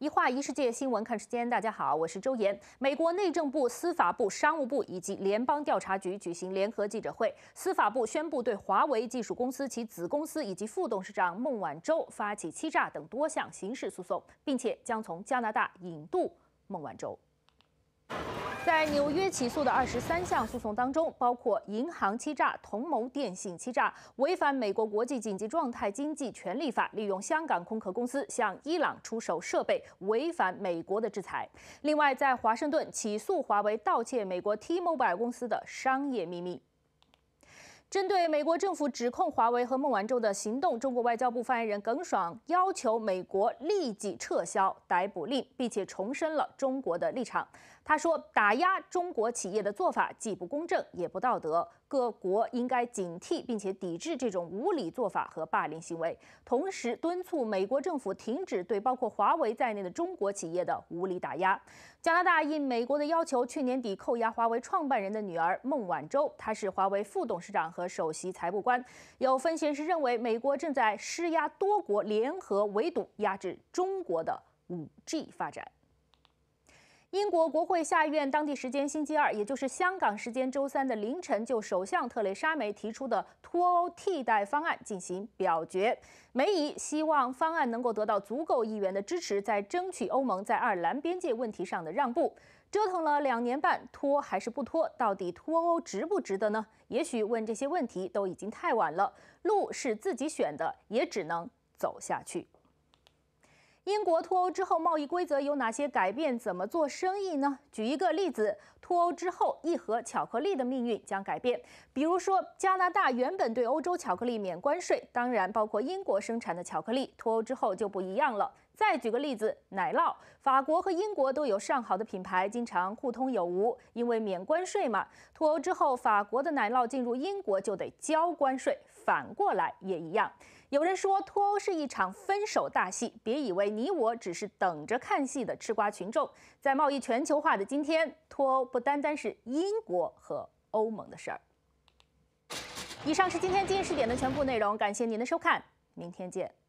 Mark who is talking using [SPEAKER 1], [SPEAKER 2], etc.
[SPEAKER 1] 一画一世界新闻看时间，大家好，我是周岩。美国内政部、司法部、商务部以及联邦调查局举行联合记者会。司法部宣布对华为技术公司其子公司以及副董事长孟晚舟发起欺诈等多项刑事诉讼，并且将从加拿大引渡孟晚舟。在纽约起诉的二十三项诉讼当中，包括银行欺诈、同谋、电信欺诈、违反美国国际紧急状态经济权利法、利用香港空壳公司向伊朗出售设备、违反美国的制裁。另外，在华盛顿起诉华为盗窃美国 T-Mobile 公司的商业秘密。针对美国政府指控华为和孟晚舟的行动，中国外交部发言人耿爽要求美国立即撤销逮捕令，并且重申了中国的立场。他说：“打压中国企业的做法既不公正，也不道德。”各国应该警惕并且抵制这种无理做法和霸凌行为，同时敦促美国政府停止对包括华为在内的中国企业的无理打压。加拿大应美国的要求，去年底扣押华为创办人的女儿孟晚舟，她是华为副董事长和首席财务官。有分析人士认为，美国正在施压多国联合围堵、压制中国的 5G 发展。英国国会下院当地时间星期二，也就是香港时间周三的凌晨，就首相特蕾莎梅提出的脱欧替代方案进行表决。梅姨希望方案能够得到足够议员的支持，在争取欧盟在爱尔兰边界问题上的让步。折腾了两年半，脱还是不脱，到底脱欧值不值得呢？也许问这些问题都已经太晚了。路是自己选的，也只能走下去。英国脱欧之后，贸易规则有哪些改变？怎么做生意呢？举一个例子，脱欧之后，一盒巧克力的命运将改变。比如说，加拿大原本对欧洲巧克力免关税，当然包括英国生产的巧克力。脱欧之后就不一样了。再举个例子，奶酪，法国和英国都有上好的品牌，经常互通有无，因为免关税嘛。脱欧之后，法国的奶酪进入英国就得交关税，反过来也一样。有人说脱欧是一场分手大戏，别以为你我只是等着看戏的吃瓜群众。在贸易全球化的今天，脱欧不单单是英国和欧盟的事儿。以上是今天今日视点的全部内容，感谢您的收看，明天见。